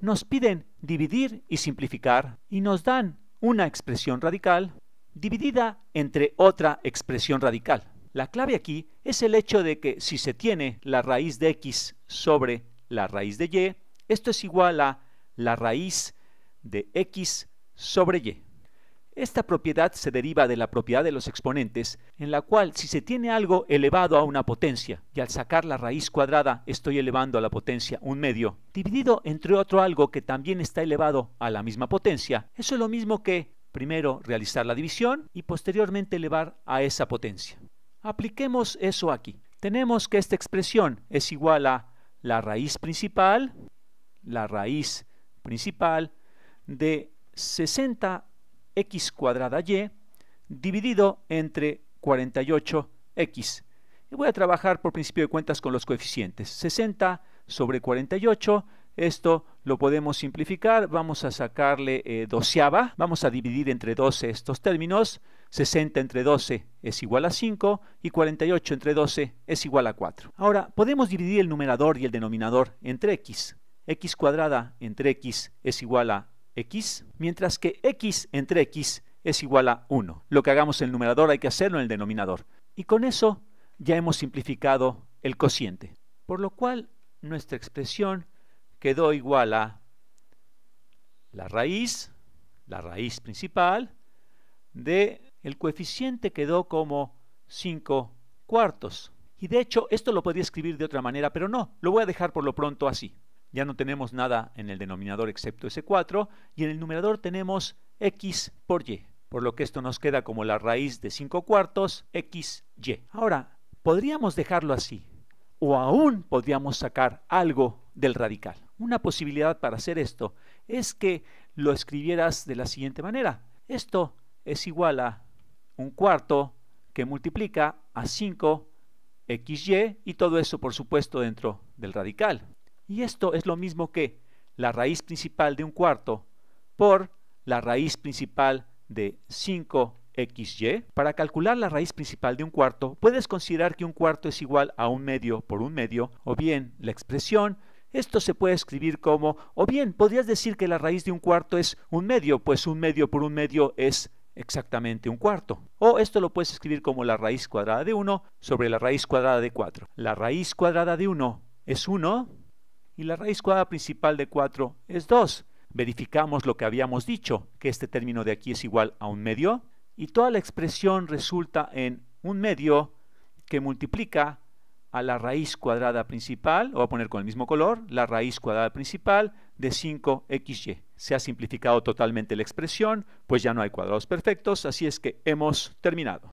Nos piden dividir y simplificar y nos dan una expresión radical dividida entre otra expresión radical. La clave aquí es el hecho de que si se tiene la raíz de x sobre la raíz de y, esto es igual a la raíz de x sobre y. Esta propiedad se deriva de la propiedad de los exponentes, en la cual si se tiene algo elevado a una potencia, y al sacar la raíz cuadrada estoy elevando a la potencia un medio, dividido entre otro algo que también está elevado a la misma potencia, eso es lo mismo que primero realizar la división y posteriormente elevar a esa potencia. Apliquemos eso aquí. Tenemos que esta expresión es igual a la raíz principal, la raíz principal de 60 x cuadrada y dividido entre 48x. Y voy a trabajar por principio de cuentas con los coeficientes. 60 sobre 48, esto lo podemos simplificar, vamos a sacarle 12 eh, doceava, vamos a dividir entre 12 estos términos, 60 entre 12 es igual a 5 y 48 entre 12 es igual a 4. Ahora, podemos dividir el numerador y el denominador entre x. x cuadrada entre x es igual a x, mientras que x entre x es igual a 1. Lo que hagamos en el numerador hay que hacerlo en el denominador. Y con eso ya hemos simplificado el cociente. Por lo cual nuestra expresión quedó igual a la raíz, la raíz principal, de el coeficiente quedó como 5 cuartos. Y de hecho, esto lo podría escribir de otra manera, pero no, lo voy a dejar por lo pronto así ya no tenemos nada en el denominador excepto ese 4, y en el numerador tenemos x por y, por lo que esto nos queda como la raíz de 5 cuartos, xy. Ahora, podríamos dejarlo así, o aún podríamos sacar algo del radical. Una posibilidad para hacer esto es que lo escribieras de la siguiente manera. Esto es igual a un cuarto que multiplica a 5 xy y todo eso por supuesto dentro del radical. Y esto es lo mismo que la raíz principal de un cuarto por la raíz principal de 5xy. Para calcular la raíz principal de un cuarto, puedes considerar que un cuarto es igual a un medio por un medio, o bien la expresión esto se puede escribir como, o bien podrías decir que la raíz de un cuarto es un medio, pues un medio por un medio es exactamente un cuarto. O esto lo puedes escribir como la raíz cuadrada de 1 sobre la raíz cuadrada de 4. La raíz cuadrada de 1 es 1 y la raíz cuadrada principal de 4 es 2. Verificamos lo que habíamos dicho, que este término de aquí es igual a un medio, y toda la expresión resulta en un medio que multiplica a la raíz cuadrada principal, lo voy a poner con el mismo color, la raíz cuadrada principal de 5xy. Se ha simplificado totalmente la expresión, pues ya no hay cuadrados perfectos, así es que hemos terminado.